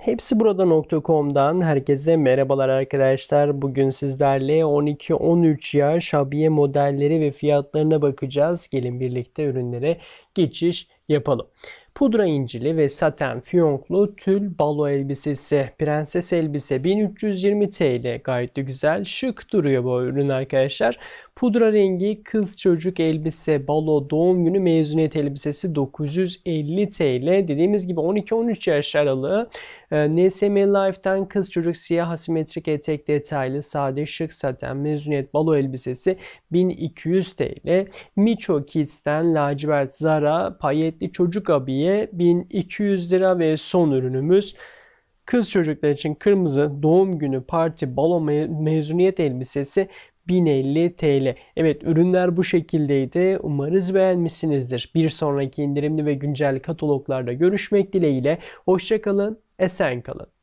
Hepsi burada.com'dan herkese merhabalar arkadaşlar. Bugün sizlerle 12-13 yaş abiye modelleri ve fiyatlarına bakacağız. Gelin birlikte ürünlere geçiş yapalım. Pudra incili ve saten fiyonklu tül balo elbisesi. Prenses elbise 1320 TL. Gayet de güzel. Şık duruyor bu ürün arkadaşlar. Pudra rengi kız çocuk elbise, balo, doğum günü mezuniyet elbisesi 950 TL. Dediğimiz gibi 12-13 yaş aralığı. Ee, NSM Life'den kız çocuk siyah asimetrik etek detaylı sade şık saten mezuniyet balo elbisesi 1200 TL. Micho Kids'ten lacivert Zara payetli çocuk abiyi saniye 1200 lira ve son ürünümüz kız çocuklar için kırmızı doğum günü parti balo me- mezuniyet elbisesi 1050 TL. Evet ürünler bu şekildeydi. Umarız beğenmişsinizdir. Bir sonraki indirimli ve güncel kataloglarda görüşmek dileğiyle. Hoşçakalın, esen kalın.